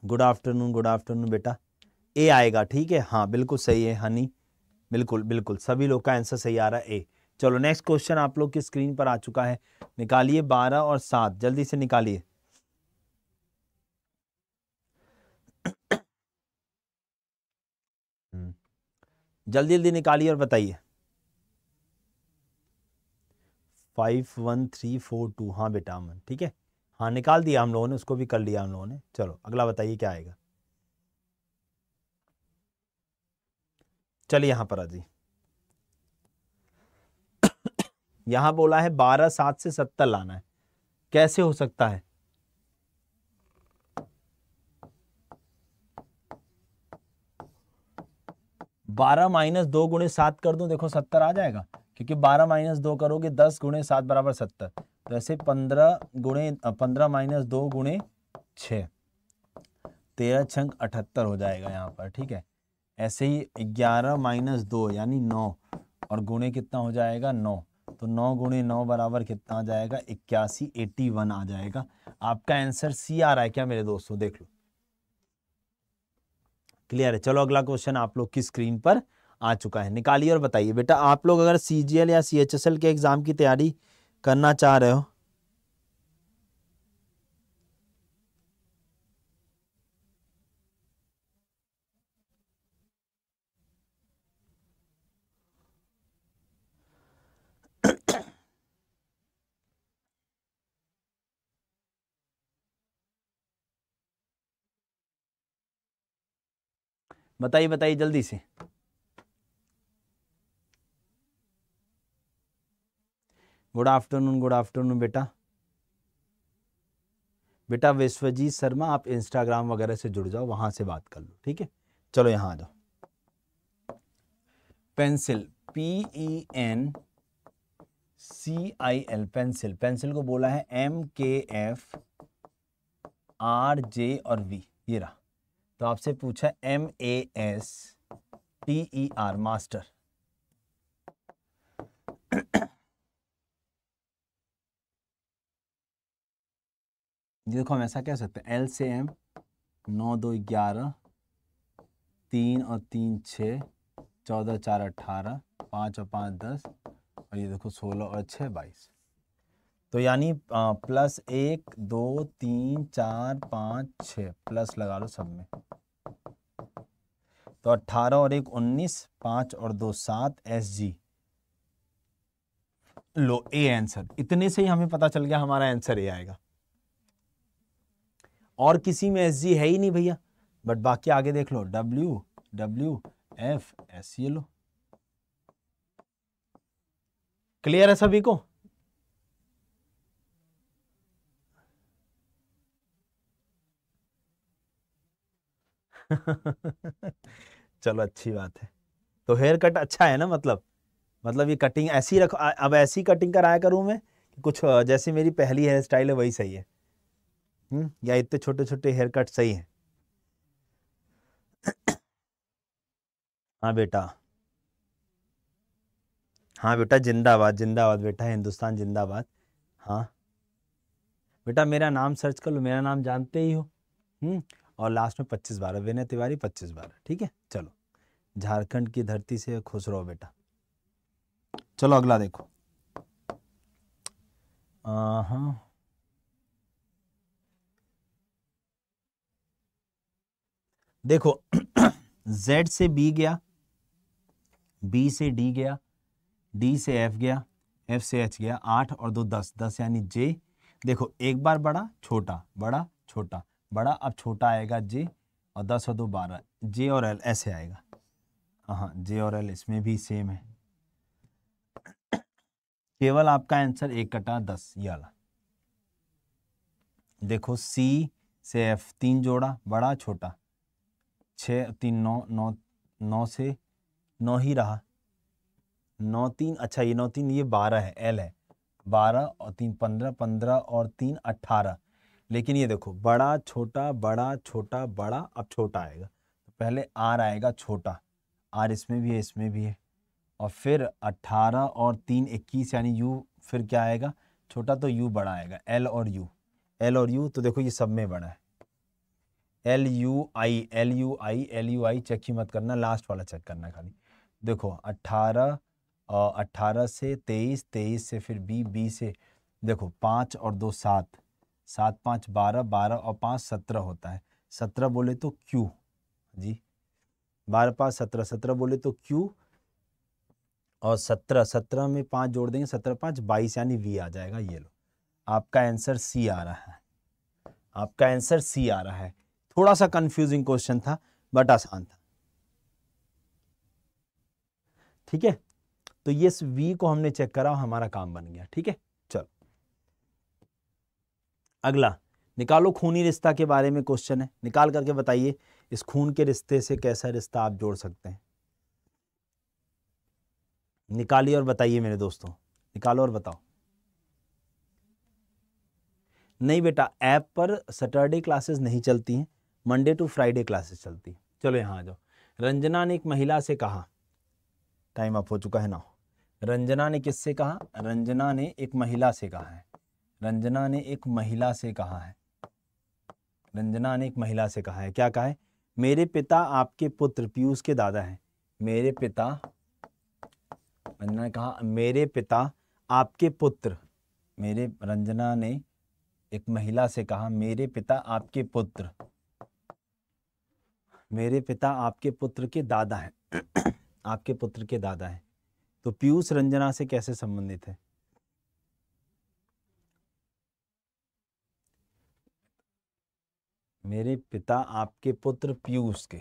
गुड आफ्टरनून गुड आफ्टरनून बेटा ए आएगा ठीक है हाँ बिल्कुल सही है हनी बिल्कुल बिल्कुल सभी लोग का आंसर सही आ रहा है ए चलो नेक्स्ट क्वेश्चन आप लोग की स्क्रीन पर आ चुका है निकालिए बारह और सात जल्दी से निकालिए जल्दी जल्दी निकालिए और बताइए five one three four two हाँ बेटा अमन ठीक है हाँ निकाल दिया हम लोगों ने उसको भी कर लिया हम लोगों ने चलो अगला बताइए क्या आएगा चलिए यहाँ पर अजी यहाँ बोला है बारह सात से सत्तर लाना है कैसे हो सकता है बारह माइनस दो गुणे सात कर दूं देखो सत्तर आ जाएगा क्योंकि बारह माइनस दो करोगे दस गुणे सात बराबर सत्तर तो ऐसे पंद्रह गुणे पंद्रह माइनस दो गुणे छः तेरह छंक अठहत्तर हो जाएगा यहाँ पर ठीक है ऐसे ही ग्यारह माइनस दो यानी नौ और गुणे कितना हो जाएगा नौ तो नौ गुणे नौ बराबर कितना आ जाएगा इक्यासी एटी वन आ जाएगा आपका आंसर सी आ रहा है क्या मेरे दोस्तों देख लो क्लियर है चलो अगला क्वेश्चन आप लोग की स्क्रीन पर आ चुका है निकालिए और बताइए बेटा आप लोग अगर सी या सी के एग्ज़ाम की तैयारी करना चाह रहे हो बताइए बताइए जल्दी से गुड आफ्टरनून गुड आफ्टरनून बेटा बेटा विश्वजीत शर्मा आप इंस्टाग्राम वगैरह से जुड़ जाओ वहां से बात कर लो ठीक है चलो यहां आ जाओ pencil P E N C I L pencil pencil को बोला है एम के एफ आर जे और वी ये रहा तो आपसे पूछा M A S T E R master देखो हम ऐसा कह सकते हैं एल से एम नौ दो ग्यारह तीन और तीन छः चौदह चार अट्ठारह पाँच और पाँच दस और ये देखो सोलह और छः बाईस तो यानी प्लस एक दो तीन चार पाँच छः प्लस लगा लो सब में तो अट्ठारह और एक उन्नीस पांच और दो सात S G low A answer इतने से ही हमें पता चल गया हमारा आंसर ए आएगा और किसी में एस जी है ही नहीं भैया बट बाकी आगे देख लो डब्ल्यू डब्ल्यू एफ एस ये लो क्लियर है सभी को चलो अच्छी बात है तो हेयर कट अच्छा है ना मतलब मतलब ये कटिंग ऐसी रखो अब ऐसी कटिंग कराया करूँ मैं कि कुछ जैसी मेरी पहली हेयर स्टाइल है वही सही है हुँ? हम्म, या इतने छोटे छोटे हेयर कट सही हैं हाँ बेटा हाँ बेटा जिंदाबाद जिंदाबाद बेटा हिंदुस्तान जिंदाबाद हाँ बेटा मेरा नाम सर्च कर लो मेरा नाम जानते ही हो हम्म, और लास्ट में पच्चीस बारह विनय तिवारी पच्चीस बारह ठीक है चलो झारखंड की धरती से खुश रहो बेटा चलो अगला देखो हाँ देखो Z से B गया B से D गया D से F गया F से H गया आठ और दो दस दस यानी J देखो एक बार बड़ा छोटा बड़ा छोटा बड़ा अब छोटा आएगा जे और दस और दो बारह जे और एल ऐसे आएगा हाँ जे और एल इसमें भी सेम है केवल आपका आंसर एक कटा दस ये वाला देखो सी से एफ तीन जोड़ा बड़ा छोटा छः तीन नौ नौ नौ से नौ ही रहा नौ तीन अच्छा ये नौ तीन ये बारह है एल है बारह और तीन पंद्रह पंद्रह और तीन अट्ठारह लेकिन ये देखो बड़ा छोटा बड़ा छोटा बड़ा अब छोटा आएगा तो पहले आर आएगा छोटा आर इसमें भी है इसमें भी है और फिर अट्ठारह और तीन इक्कीस यानी यू फिर क्या आएगा छोटा तो यू बड़ा आएगा एल और यू एल और यू तो देखो ये सब में बड़ा है L U I L U I L U I check ही मत करना लास्ट वाला चेक करना खाली देखो अट्ठारह अट्ठारह से तेईस तेईस से फिर बी बी से देखो पाँच और दो सात सात पाँच बारह बारह और पाँच सत्रह होता है सत्रह बोले तो क्यू जी बारह पाँच सत्रह सत्रह बोले तो क्यू और सत्रह सत्रह में पाँच जोड़ देंगे सत्रह पाँच बाईस यानी वी आ जाएगा ये लो आपका आंसर सी आ रहा है आपका आंसर सी आ रहा है थोड़ा सा कंफ्यूजिंग क्वेश्चन था बट आसान था ठीक है तो ये वी को हमने चेक करा हमारा काम बन गया ठीक है अगला निकालो खूनी रिश्ता के बारे में क्वेश्चन है निकाल करके बताइए इस खून के रिश्ते से कैसा रिश्ता आप जोड़ सकते हैं निकालिए और बताइए मेरे दोस्तों निकालो और बताओ नहीं बेटा ऐप पर सैटरडे क्लासेस नहीं चलती हैं मंडे टू फ्राइडे क्लासेस चलती हैं चलो यहाँ आ जाओ रंजना ने एक महिला से कहा टाइम अप हो चुका है ना रंजना ने किससे कहा रंजना ने एक महिला से कहा है रंजना ने एक महिला से कहा है रंजना ने एक महिला से कहा है क्या कहा है मेरे पिता आपके पुत्र पीयूष के दादा हैं मेरे पिता रंजना ने कहा मेरे पिता आपके पुत्र मेरे रंजना ने एक महिला से कहा मेरे पिता आपके पुत्र मेरे पिता आपके पुत्र के दादा हैं आपके पुत्र के दादा हैं तो पीयूष रंजना से कैसे संबंधित है मेरे पिता आपके पुत्र पीयूष के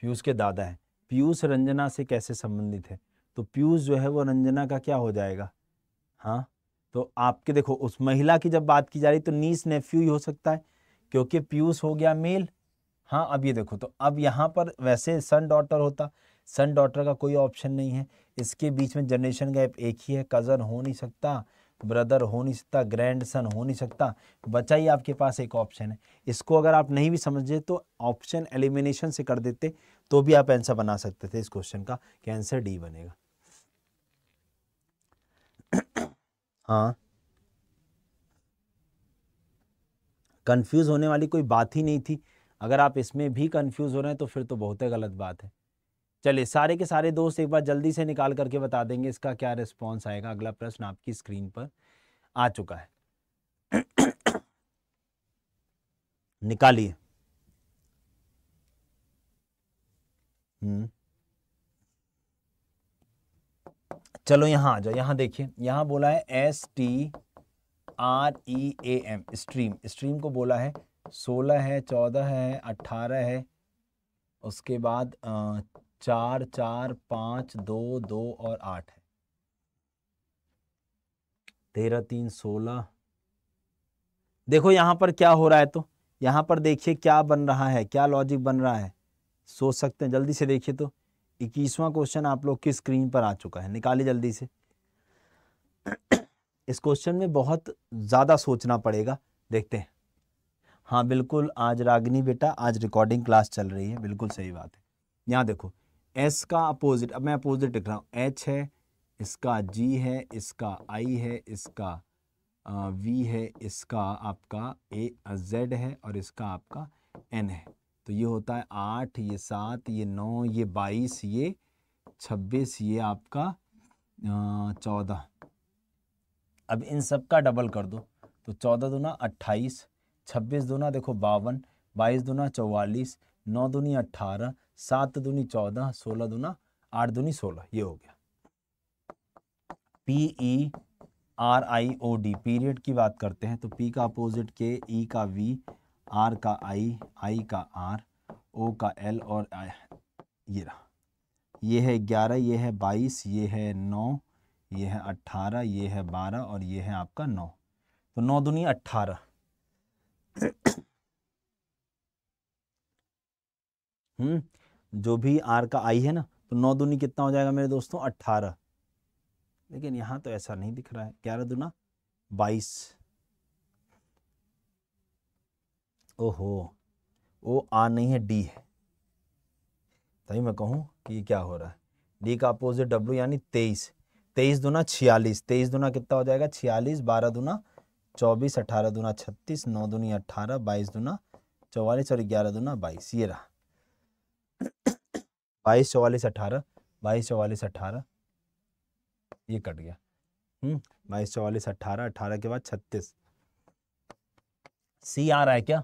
पीयूष के दादा हैं पीयूष रंजना से कैसे संबंधित है तो पीयूष जो है वो रंजना का क्या हो जाएगा हाँ तो आपके देखो उस महिला की जब बात की जा रही तो नीस नेफ्यू ही हो सकता है क्योंकि पीयूष हो गया मेल हाँ अब ये देखो तो अब यहाँ पर वैसे सन डॉटर होता सन डॉटर का कोई ऑप्शन नहीं है इसके बीच में जनरेशन गैप एक ही है कज़न हो नहीं सकता ब्रदर हो नहीं सकता ग्रैंड सन हो नहीं सकता बचा ही आपके पास एक ऑप्शन है इसको अगर आप नहीं भी समझे तो ऑप्शन एलिमिनेशन से कर देते तो भी आप आंसर बना सकते थे इस क्वेश्चन का कि आंसर डी बनेगा हाँ कंफ्यूज होने वाली कोई बात ही नहीं थी अगर आप इसमें भी कंफ्यूज हो रहे हैं तो फिर तो बहुत ही गलत बात है चलिए सारे के सारे दोस्त एक बार जल्दी से निकाल करके बता देंगे इसका क्या रिस्पॉन्स आएगा अगला प्रश्न आपकी स्क्रीन पर आ चुका है निकालिए हम्म चलो यहां आ जाओ यहां देखिए यहां बोला है S T R E A M stream stream को बोला है सोलह है चौदह है अट्ठारह है उसके बाद चार चार पांच दो दो और आठ है तेरह तीन सोलह देखो यहां पर क्या हो रहा है तो यहाँ पर देखिए क्या बन रहा है क्या लॉजिक बन रहा है सोच सकते हैं जल्दी से देखिए तो इक्कीसवां क्वेश्चन आप लोग की स्क्रीन पर आ चुका है निकालिए जल्दी से इस क्वेश्चन में बहुत ज़्यादा सोचना पड़ेगा देखते हैं हाँ बिल्कुल आज रागिनी बेटा आज रिकॉर्डिंग क्लास चल रही है बिल्कुल सही बात है यहाँ देखो एस का अपोजिट अब मैं अपोजिट लिख रहा हूँ एच है इसका जी है इसका आई है इसका वी है इसका आपका ए जेड है और इसका आपका एन है तो ये होता है आठ ये सात ये नौ ये बाईस ये छब्बीस ये आपका चौदह अब इन सब का डबल कर दो तो चौदह दूना अट्ठाईस छब्बीस दूना देखो बावन बाईस दूना चौवालीस नौ दूनी अट्ठारह सात दूनी चौदह सोलह दूना आठ दूनी सोलह ये हो गया P E R I O D period की बात करते हैं तो पी का अपोजिट के ई e का वी आर का आई आई का आर ओ का एल और ये रहा ये है ग्यारह ये है बाईस ये है नौ ये है अट्ठारह ये है बारह और ये है आपका नौ तो नौ दुनी अट्ठारह हम्म जो भी आर का आई है ना तो नौ दूनी कितना हो जाएगा मेरे दोस्तों अट्ठारह लेकिन यहाँ तो ऐसा नहीं दिख रहा है ग्यारह दूना बाईस ओहो ओ आर नहीं है डी है तभी मैं कहूँ कि ये क्या हो रहा है डी का अपोजिट डब्ल्यू यानी तेईस तेईस दूना छियालीस तेईस दूना कितना हो जाएगा छियालीस बारह दूना चौबीस अठारह दूना छत्तीस नौ दूनी अट्ठारह बाईस दूना चौवालीस और ग्यारह दूना बाईस ये रहा बाईस चौवालीस अट्ठारह बाईस चौवालीस अट्ठारह ये कट गया हम्म बाईस चौवालीस अट्ठारह अट्ठारह के बाद छत्तीस सी आ रहा है क्या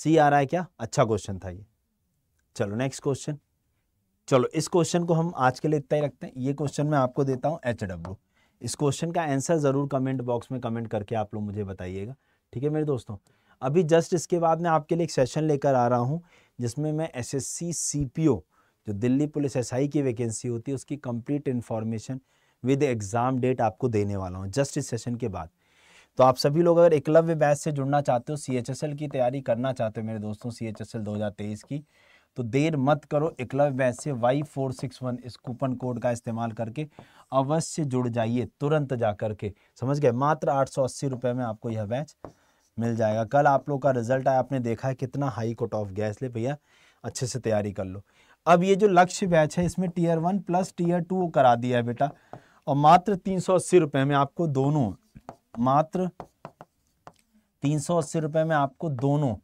सी आ रहा है क्या अच्छा क्वेश्चन था ये चलो नेक्स्ट क्वेश्चन चलो इस क्वेश्चन को हम आज के लिए इतना ही रखते हैं ये क्वेश्चन मैं आपको देता हूँ एच डब्ल्यू इस क्वेश्चन का आंसर ज़रूर कमेंट बॉक्स में कमेंट करके आप लोग मुझे बताइएगा ठीक है मेरे दोस्तों अभी जस्ट इसके बाद मैं आपके लिए एक सेशन लेकर आ रहा हूँ जिसमें मैं S S C C P O जो दिल्ली पुलिस एसआई की वैकेंसी होती है उसकी complete information with exam date आपको देने वाला हूँ जस्ट इस सेशन के बाद तो आप सभी लोग अगर एकलव्य बैच से जुड़ना चाहते हो सीएचएसएल की तैयारी करना चाहते हो मेरे दोस्तों सीएचएसएल 2023 की तो देर मत करो एकलव्य बैच से वाई फोर सिक्स वन इस कूपन कोड का इस्तेमाल करके अवश्य जुड़ जाइए तुरंत जा करके समझ गए मात्र आठ सौ अस्सी रुपये में आपको यह बैच मिल जाएगा कल आप लोग का रिजल्ट आया आपने देखा है कितना हाई कट ऑफ गया इसलिए भैया अच्छे से तैयारी कर लो अब ये जो लक्ष्य बैच है इसमें tier one plus tier two करा दिया है बेटा और मात्र तीन सौ अस्सी रुपए में आपको दोनों मात्र तीन सौ अस्सी रुपए में आपको दोनों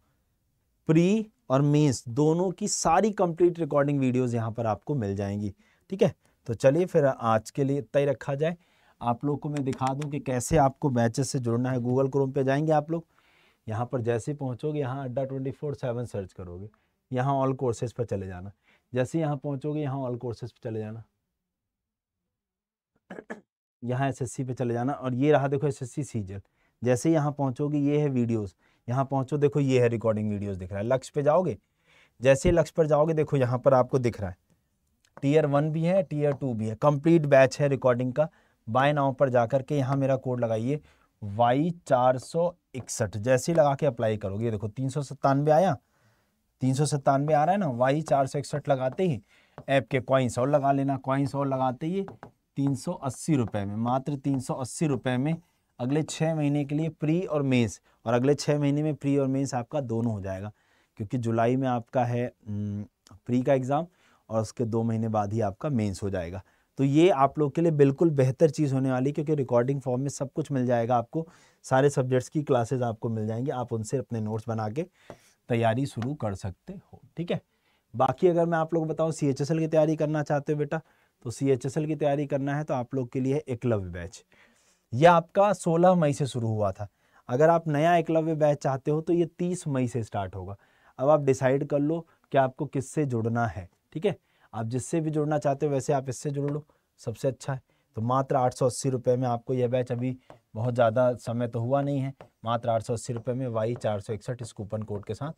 प्री और मेंस दोनों की सारी कंप्लीट रिकॉर्डिंग वीडियोस यहां पर आपको मिल जाएंगी ठीक है तो चलिए फिर आज के लिए इतना ही रखा जाए आप लोग को मैं दिखा दूं कि कैसे आपको बैचेस से जुड़ना है गूगल क्रोम पे जाएंगे आप लोग यहाँ पर जैसे पहुँचोगे यहाँ अड्डा ट्वेंटी फोर सेवन सर्च करोगे यहाँ ऑल कोर्सेज पर चले जाना जैसे यहाँ पहुँचोगे यहाँ ऑल कोर्सेज पे चले जाना यहाँ एसएससी पे चले जाना और ये रहा देखो एसएससी सीजन जैसे यहाँ पहुँचोगे ये है वीडियोज़ यहाँ पहुँचो देखो ये है रिकॉर्डिंग वीडियोज़ दिख रहा है लक्ष्य पे जाओगे जैसे लक्ष्य पर जाओगे देखो यहाँ पर आपको दिख रहा है टीयर वन भी है टीयर टू भी है कंप्लीट बैच है रिकॉर्डिंग का बाय नाव पर जा के यहाँ मेरा कोड लगाइए वाई चार सौ इकसठ जैसे लगा के अप्लाई करोगे देखो तीन सौ सत्तानवे आया तीन सौ सत्तानवे आ रहा है ना वाई चार सौ इकसठ लगाते ही ऐप के क्वाइंस और लगा लेना क्वाइंस और लगाते ही तीन सौ अस्सी रुपये में मात्र तीन सौ अस्सी रुपये में अगले छः महीने के लिए प्री और मेंस और अगले छः महीने में प्री और मेंस आपका दोनों हो जाएगा क्योंकि जुलाई में आपका है प्री का एग्ज़ाम और उसके दो महीने बाद ही आपका मेंस हो जाएगा तो ये आप लोग के लिए बिल्कुल बेहतर चीज़ होने वाली क्योंकि रिकॉर्डिंग फॉर्म में सब कुछ मिल जाएगा आपको सारे सब्जेक्ट्स की क्लासेस आपको मिल जाएंगी आप उनसे अपने नोट्स बना के तैयारी शुरू कर सकते हो ठीक है बाकी अगर मैं आप लोग बताऊँ सी की तैयारी करना चाहते हो बेटा तो सी की तैयारी करना है तो आप लोग के लिए एकलव्य बैच यह आपका 16 मई से शुरू हुआ था अगर आप नया एकलव्य बैच चाहते हो तो ये 30 मई से स्टार्ट होगा अब आप डिसाइड कर लो कि आपको किससे जुड़ना है ठीक है आप जिससे भी जुड़ना चाहते हो वैसे आप इससे जुड़ लो सबसे अच्छा है तो मात्र आठ सौ में आपको यह बैच अभी बहुत ज़्यादा समय तो हुआ नहीं है मात्र आठ सौ अस्सी रुपये में वाई चार सौ इकसठ इस कूपन कोड के साथ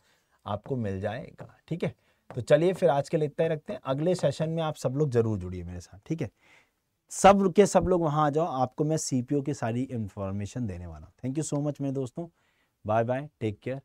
आपको मिल जाएगा ठीक है तो चलिए फिर आज के लिए इतना ही रखते हैं अगले सेशन में आप सब लोग जरूर जुड़िए मेरे साथ ठीक है सब के सब लोग वहाँ आ जाओ आपको मैं ओ की सारी इन्फॉर्मेशन देने वाला हूँ थैंक यू सो मच मेरे दोस्तों बाय बाय टेक केयर